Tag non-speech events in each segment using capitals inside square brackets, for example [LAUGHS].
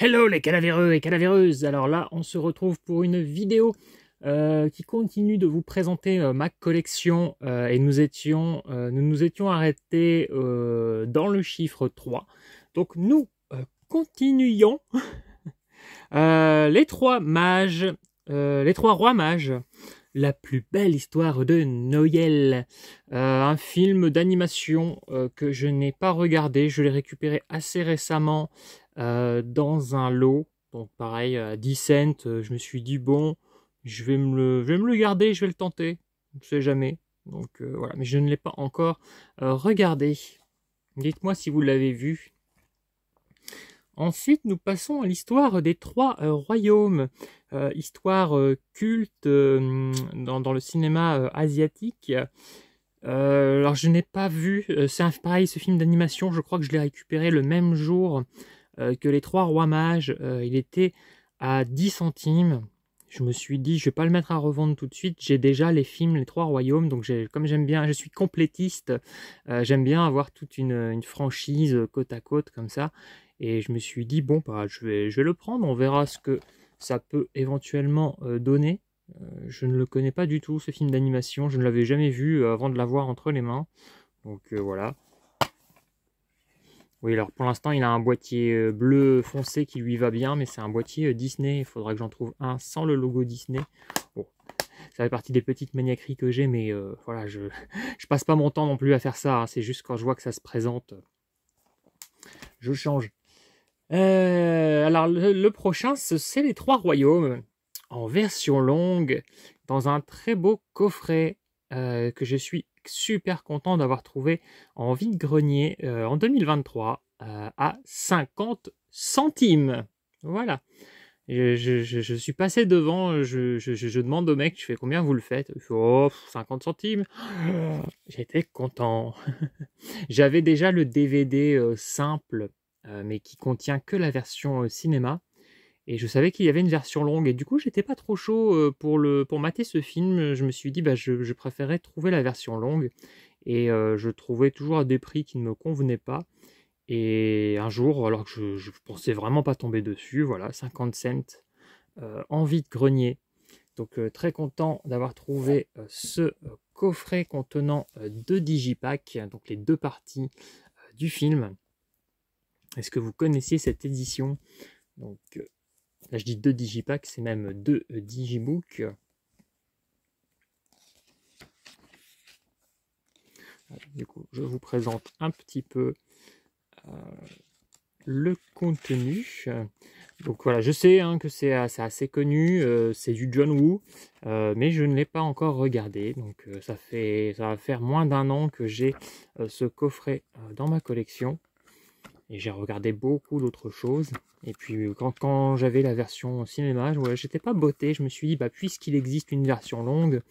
Hello les calavéreux et calavéreuses. Alors là, on se retrouve pour une vidéo euh, qui continue de vous présenter euh, ma collection euh, et nous étions, nous nous étions arrêtés dans le chiffre 3. Donc nous continuons [LAUGHS] les trois mages, les trois rois mages. La plus belle histoire de Noël, un film d'animation que je n'ai pas regardé, je l'ai récupéré assez récemment euh, dans un lot. Donc pareil, à euh, 10 cents, euh, je me suis dit, bon, je vais me le, je vais me le garder, je vais le tenter. Je ne sais jamais. Donc voilà, mais je ne l'ai pas encore regardé. Dites-moi si vous l'avez vu. Ensuite, nous passons à l'histoire des trois royaumes, histoire culte dans, le cinéma asiatique. alors je n'ai pas vu, c'est pareil ce film d'animation, je crois que je l'ai récupéré le même jour euh, que les trois rois mages, euh, il était à 10 centimes. Je me suis dit, je vais pas le mettre à revendre tout de suite. J'ai déjà les films, les trois royaumes. Donc, comme j'aime bien, je suis complétiste. Euh, j'aime bien avoir toute une, franchise côte à côte comme ça. Et je me suis dit, bon, bah, je vais, le prendre. On verra ce que ça peut éventuellement donner. je ne le connais pas du tout, ce film d'animation. Je ne l'avais jamais vu avant de l'avoir entre les mains. Donc, voilà. Oui, alors pour l'instant, il a un boîtier euh, bleu foncé qui lui va bien, mais c'est un boîtier euh, Disney. Il faudra que j'en trouve un sans le logo Disney. Bon, ça fait partie des petites maniaqueries que j'ai, mais euh, voilà, [LAUGHS] je passe pas mon temps non plus à faire ça. Hein. C'est juste quand je vois que ça se présente, je change. alors le prochain, c'est les Trois Royaumes en version longue dans un très beau coffret euh, que je suis super content d'avoir trouvé en vide-grenier euh, en 2023 euh, à 50 centimes. Voilà. Je, suis passé devant, je, demande au mec, je fais combien vous le faites Il 50 centimes. [GASPS] J'étais content. [LAUGHS] J'avais déjà le DVD simple, mais qui contient que la version cinéma. Et je savais qu'il y avait une version longue. Et du coup, j'étais pas trop chaud euh, pour, le, pour mater ce film. Je me suis dit, bah, je, préférais trouver la version longue. Et euh, je trouvais toujours à des prix qui ne me convenaient pas. Et un jour, alors que je, je pensais vraiment pas tomber dessus, voilà, 50 cents, euh, envie de grenier. Donc très content d'avoir trouvé ce coffret contenant deux digipacks, donc les deux parties du film. Est-ce que vous connaissiez cette édition Donc Là, je dis deux digipacks, c'est même deux euh, digibooks. je vous présente un petit peu euh, le contenu. Donc voilà, je sais hein, que c'est assez, connu, euh, c'est du John Woo, mais je ne l'ai pas encore regardé. Donc ça, fait, ça va faire moins d'un an que j'ai ce coffret dans ma collection et j'ai regardé beaucoup d'autres choses. Et puis euh, quand, j'avais la version cinéma, j'étais pas botté, je me suis dit, bah, puisqu'il existe une version longue,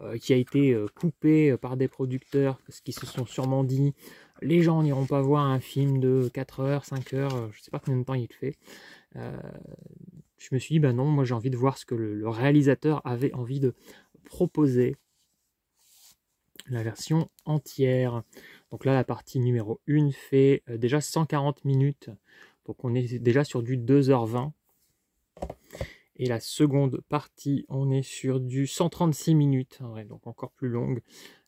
euh, qui a été euh, coupée par des producteurs, parce qu'ils se sont sûrement dit, les gens n'iront pas voir un film de 4 heures, 5 heures, je sais pas combien de temps il fait. je me suis dit, bah non, moi j'ai envie de voir ce que le réalisateur avait envie de proposer. La version entière. Donc là, la partie numéro 1 fait euh, déjà 140 minutes. Donc on est déjà sur du 2h20. Et la seconde partie, on est sur du 136 minutes. donc encore plus longue.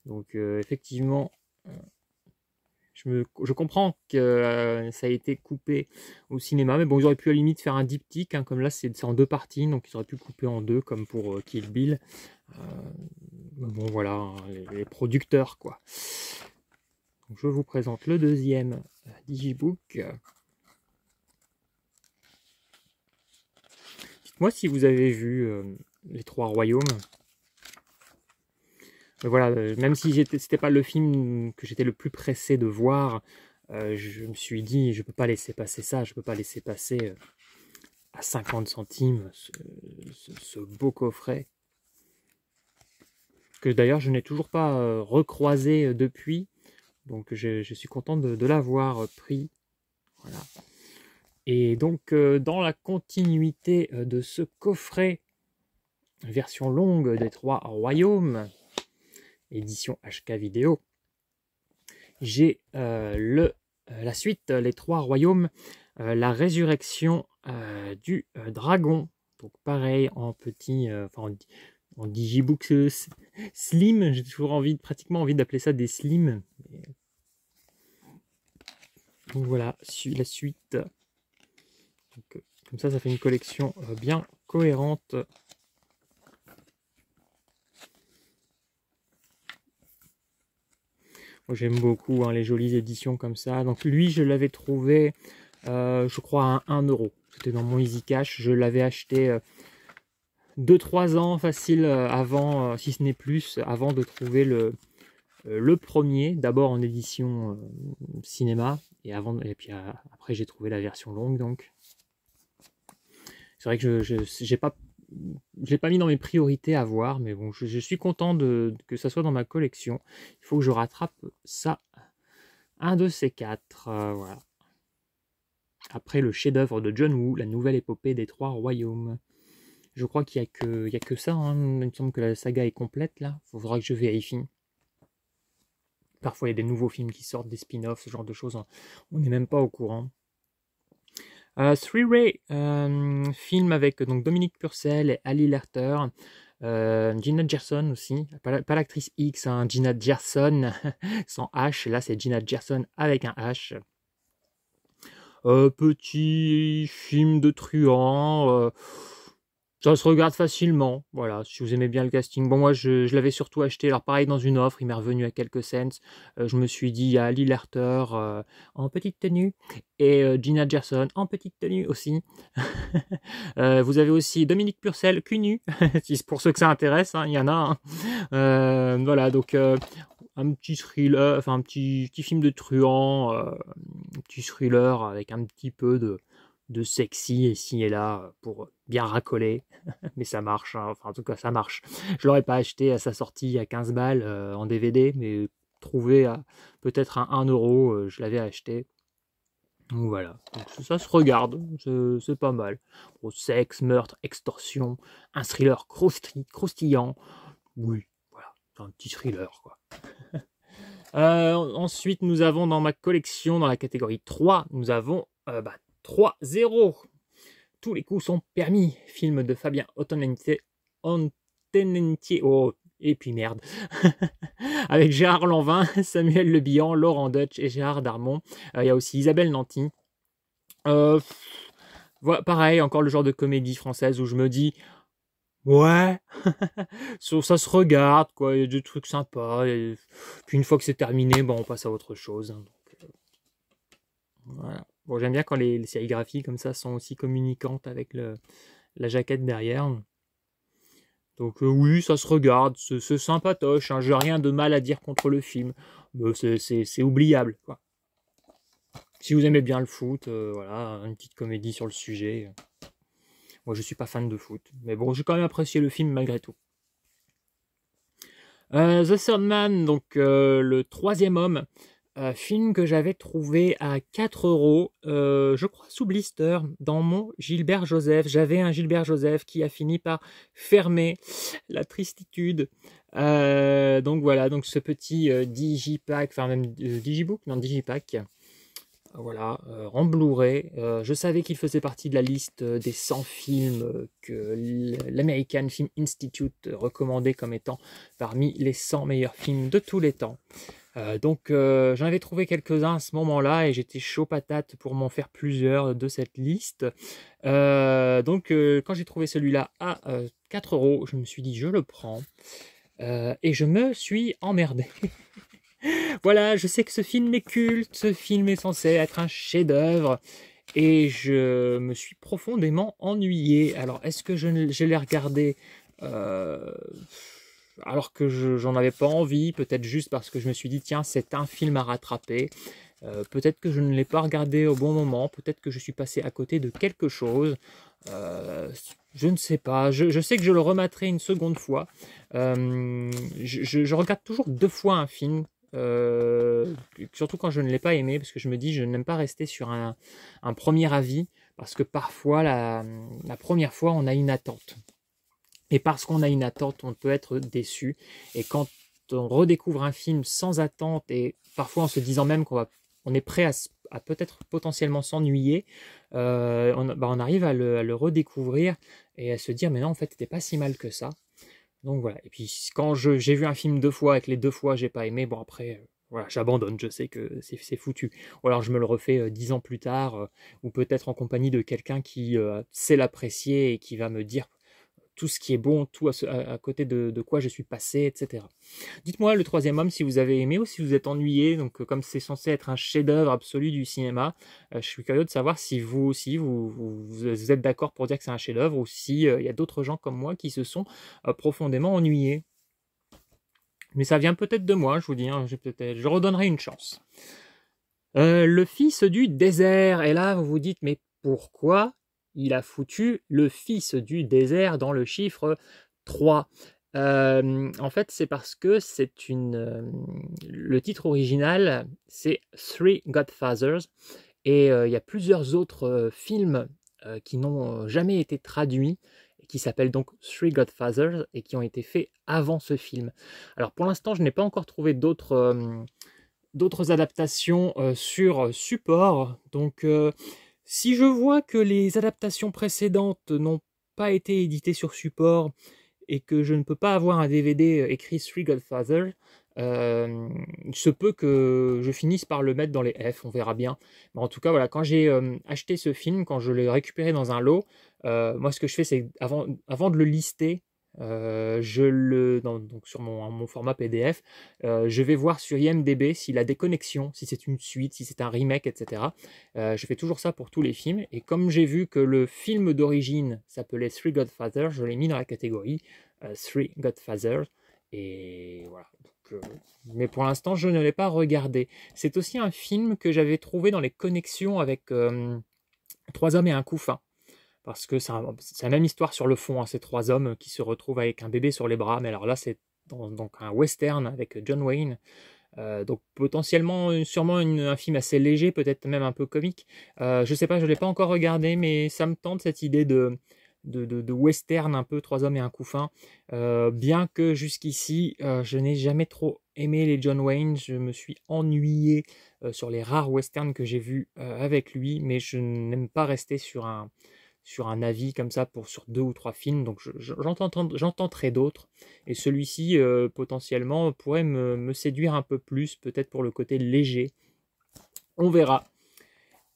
Donc euh, effectivement, euh, je, comprends que ça a été coupé au cinéma, mais bon, ils auraient pu à la limite faire un diptyque, hein, comme là c'est en deux parties, donc ils auraient pu couper en deux, comme pour Kill Bill. bon, voilà, hein, les, producteurs, quoi je vous présente le deuxième euh, digibook. Dites-moi si vous avez vu euh, les trois royaumes. Euh, voilà, même si c'était pas le film que j'étais le plus pressé de voir, je me suis dit je peux pas laisser passer ça, je peux pas laisser passer à 50 centimes ce beau coffret que d'ailleurs je n'ai toujours pas recroisé depuis donc je, suis content de, l'avoir euh, pris. Voilà. Et donc euh, dans la continuité euh, de ce coffret, version longue des trois royaumes, édition HK vidéo, j'ai le la suite, les trois royaumes, la résurrection du dragon. Donc pareil en petit, enfin en digibooks slim. J'ai toujours envie, pratiquement envie d'appeler ça des slim. Donc voilà, la suite. Euh, comme ça, ça fait une collection euh, bien cohérente. J'aime beaucoup hein, les jolies éditions comme ça. Donc lui, je l'avais trouvé, euh, je crois, à euro. C'était dans mon Easy Cash. Je l'avais acheté 2-3 ans facile euh, avant, euh, si ce n'est plus, avant de trouver le, euh, le premier, d'abord en édition cinéma, et, avant, puis après j'ai trouvé la version longue donc. C'est vrai que je n'ai pas l'ai pas mis dans mes priorités à voir, mais bon, je, suis content que ça soit dans ma collection. Il faut que je rattrape ça. Un de ces quatre, Après le chef-d'œuvre de John Woo, la nouvelle épopée des trois royaumes. Je crois qu'il n'y a, que, a que ça. Hein. Il me semble que la saga est complète là. Il faudra que je vérifie. Parfois, il y a des nouveaux films qui sortent, des spin-offs, ce genre de choses. Hein. On n'est même pas au courant. Euh, Three Ray, euh, film avec donc, Dominique Purcell et Ali Larter, euh, Gina Gerson aussi, pas, l'actrice X, hein. Gina Gerson [LAUGHS] sans H, là c'est Gina Gerson avec un H. petit film de truand, ça se regarde facilement, voilà, si vous aimez bien le casting. Bon, moi, je, l'avais surtout acheté, alors pareil, dans une offre, il m'est revenu à quelques cents. Euh, je me suis dit, il y a Lerter euh, en petite tenue et euh, Gina Gerson en petite tenue aussi. [LAUGHS] vous avez aussi Dominique Purcell, cunu, nu. [LAUGHS] pour ceux que ça intéresse, hein, il y en a. Hein. voilà, donc un petit thriller, enfin un petit, petit film de truand, un petit thriller avec un petit peu de de sexy ici et là euh, pour bien racoler. [LAUGHS] mais ça marche, hein. enfin en tout cas ça marche. Je l'aurais pas acheté à sa sortie à 15 balles euh, en DVD, mais trouvé à peut-être à 1 euro, euh, je l'avais acheté. Donc voilà, Donc, ça se regarde, c'est pas mal. au sexe, meurtre, extorsion, un thriller croustillant. Oui, voilà, un petit thriller quoi. [LAUGHS] ensuite, nous avons dans ma collection, dans la catégorie 3, nous avons bah, 3-0. Tous les coups sont permis. Film de Fabien Antenentier. Oh, et puis merde. [LAUGHS] Avec Gérard Lanvin, [LAUGHS] Samuel Le Bihan, Laurent Dutch et Gérard Darmon. Euh, il y a aussi Isabelle Nanty. Euh, pareil, encore le genre de comédie française où je me dis, Ouais, [LAUGHS] ça se regarde, quoi. Il y a des trucs sympas. Puis une fois que c'est terminé, on passe à autre chose. Hein, euh, voilà. Bon, j'aime bien quand les, séries sérigraphies comme ça sont aussi communicantes avec la jaquette derrière. Donc euh, oui, ça se regarde, c'est sympatoche, hein, j'ai rien de mal à dire contre le film, c'est oubliable. Si vous aimez bien le foot, euh, voilà, une petite comédie sur le sujet. Moi je suis pas fan de foot, mais bon, j'ai quand même apprécié le film malgré tout. Euh, The Third donc le troisième homme, film que j'avais trouvé à 4 euros, euh, je crois sous blister, dans mon Gilbert Joseph. J'avais un Gilbert Joseph qui a fini par fermer la tristitude. Euh, donc voilà, donc ce petit euh, digipack, enfin même digibook, non digipack. Voilà, en je savais qu'il faisait partie de la liste des 100 films que l'American Film Institute recommandait comme étant parmi les 100 meilleurs films de tous les temps. Euh, donc euh, j'en avais trouvé quelques-uns à ce moment-là et j'étais chaud patate pour m'en faire plusieurs de cette liste. Euh, donc quand j'ai trouvé celui-là à 4 euros, je me suis dit je le prends et je me suis emmerdé. [LAUGHS] voilà, je sais que ce film est culte, ce film est censé être un chef-d'œuvre. Et je me suis profondément ennuyé. Alors, est-ce que je, l'ai regardé alors que j'en avais pas envie, peut-être juste parce que je me suis dit tiens c'est un film à rattraper, euh, peut-être que je ne l'ai pas regardé au bon moment, peut-être que je suis passé à côté de quelque chose, euh, je ne sais pas, je, sais que je le remettrai une seconde fois, euh, je, regarde toujours deux fois un film. surtout quand je ne l'ai pas aimé, parce que je me dis je n'aime pas rester sur un, premier avis, parce que parfois la première fois on a une attente. Et parce qu'on a une attente, on peut être déçu. Et quand on redécouvre un film sans attente et parfois en se disant même qu'on va, on est prêt à, peut-être potentiellement s'ennuyer, euh, bah, on, arrive à le, redécouvrir et à se dire mais non en fait c'était pas si mal que ça. Donc voilà. Et puis quand j'ai vu un film deux fois et que les deux fois j'ai pas aimé, bon après euh, voilà j'abandonne, je sais que c'est foutu. Ou alors je me le refais euh, dix ans plus tard ou peut-être en compagnie de quelqu'un qui sait l'apprécier et qui va me dire tout ce qui est bon, tout à, côté de, quoi je suis passé, etc. Dites-moi le troisième homme si vous avez aimé ou si vous êtes ennuyé, donc euh, comme c'est censé être un chef-d'œuvre absolu du cinéma, euh, je suis curieux de savoir si vous aussi vous, êtes d'accord pour dire que c'est un chef-d'œuvre ou s'il euh, il y a d'autres gens comme moi qui se sont profondément ennuyés. Mais ça vient peut-être de moi, je vous dis, hein, je redonnerai une chance. le fils du désert, et là vous vous dites, mais pourquoi il a foutu le fils du désert dans le chiffre 3. Euh, en fait, c'est parce que c'est une. Euh, le titre original, c'est Three Godfathers, et euh, il y a plusieurs autres films qui n'ont jamais été traduits, qui s'appellent donc Three Godfathers et qui ont été faits avant ce film. Alors pour l'instant, je n'ai pas encore trouvé d'autres. d'autres adaptations sur support. Donc si je vois que les adaptations précédentes n'ont pas été éditées sur support et que je ne peux pas avoir un DVD euh, écrit Three Godfather, il euh, se peut que je finisse par le mettre dans les F, on verra bien. Mais en tout cas, voilà, quand j'ai euh, acheté ce film, quand je l'ai récupéré dans un lot, moi ce que je fais, c'est avant de le lister, euh, je le, donc sur mon, format PDF, euh, je vais voir sur IMDB s'il a des connexions, si c'est une suite, si c'est un remake, etc. Euh, je fais toujours ça pour tous les films. Et comme j'ai vu que le film d'origine s'appelait Three Godfathers, je l'ai mis dans la catégorie Three Godfathers. Et voilà. mais pour l'instant, je ne l'ai pas regardé. C'est aussi un film que j'avais trouvé dans les connexions avec Trois hommes et un couffin parce que c'est la même histoire sur le fond, hein, ces trois hommes euh, qui se retrouvent avec un bébé sur les bras, mais alors là c'est donc un western avec John Wayne, euh, donc potentiellement, euh, sûrement un film assez léger, peut-être même un peu comique. je je sais pas, je ne l'ai pas encore regardé, mais ça me tente cette idée de, western un peu, trois hommes et un couffin. bien que jusqu'ici, je n'ai jamais trop aimé les John Wayne, je me suis ennuyé sur les rares westerns que j'ai vus avec lui, mais je n'aime pas rester sur un, sur un avis comme ça pour sur deux ou trois films. Donc j'entendrai d'autres. Et celui-ci, euh, potentiellement, pourrait me, séduire un peu plus, peut-être pour le côté léger. On verra.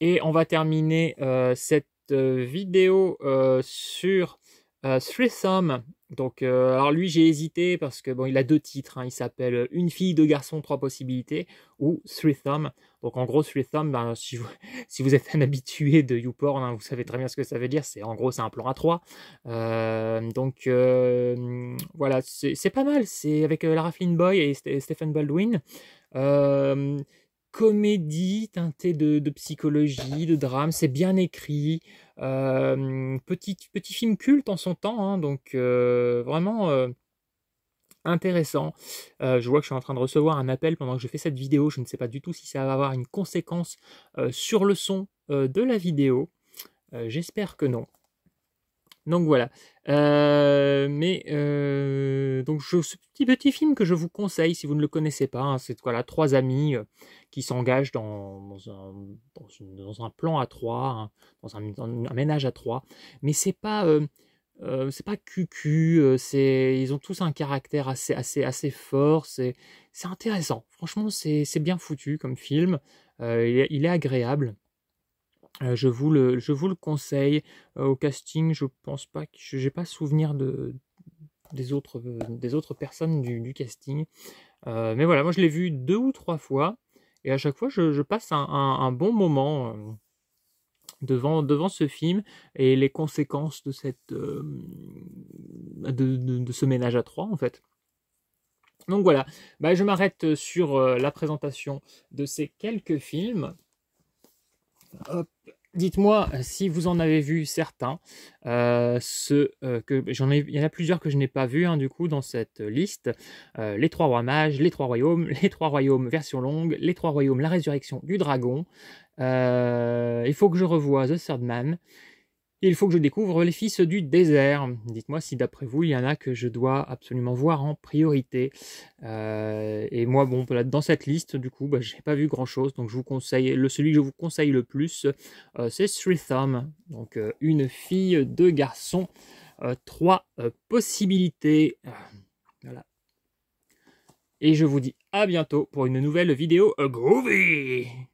Et on va terminer euh, cette euh, vidéo sur euh, Thumb, donc euh, alors lui j'ai hésité parce que bon il a deux titres, hein. il s'appelle euh, Une fille, deux garçons, trois possibilités ou Thumb, Donc en gros Threesome, ben, si, vous, [LAUGHS] si vous êtes un habitué de YouPorn, hein, vous savez très bien ce que ça veut dire, c'est en gros c'est un plan à trois. Euh, donc voilà, c'est pas mal, c'est avec Lara Flynn Boy et, Stephen Baldwin comédie teintée de, de, psychologie, de drame. C'est bien écrit petit, petit film culte en son temps, hein, donc vraiment intéressant. je vois que je suis en train de recevoir un appel pendant que je fais cette vidéo. Je ne sais pas du tout si ça va avoir une conséquence sur le son de la vidéo. J'espère que non. Donc voilà. Euh, mais euh, donc ce petit petit film que je vous conseille si vous ne le connaissez pas, hein, c'est c'est là trois amis euh, qui s'engagent dans, un, plan à trois, hein, dans, un, ménage à trois. Mais c'est pas c'est pas cucu, c'est ils ont tous un caractère assez assez fort. C'est intéressant. Franchement, c'est bien foutu comme film. il, est, agréable. Euh, je, vous le, je vous le conseille. Euh, au casting, je pense pas que je n'ai pas souvenir de, des, autres, euh, des autres personnes du, casting. mais voilà, moi je l'ai vu deux ou trois fois. Et à chaque fois, je, passe un, bon moment devant, devant ce film et les conséquences de, cette, de, de, de, ce ménage à trois, en fait. Donc voilà, bah, je m'arrête sur la présentation de ces quelques films. Dites-moi si vous en avez vu certains. Euh, euh, que j'en il y en a plusieurs que je n'ai pas vu hein, du coup dans cette liste. Euh, les trois rois mages, les trois royaumes, [LAUGHS] les trois royaumes version longue, les trois royaumes, la résurrection du dragon. il faut que je revoie The Third Man. Il faut que je découvre les fils du désert. Dites-moi si d'après vous, il y en a que je dois absolument voir en priorité. Euh, et moi, bon, là, dans cette liste, du coup, je bah, j'ai pas vu grand-chose. Donc je vous conseille, le, celui que je vous conseille le plus, euh, c'est Three Thumb. Donc euh, une fille, deux garçons, trois possibilités. Voilà. Et je vous dis à bientôt pour une nouvelle vidéo groovy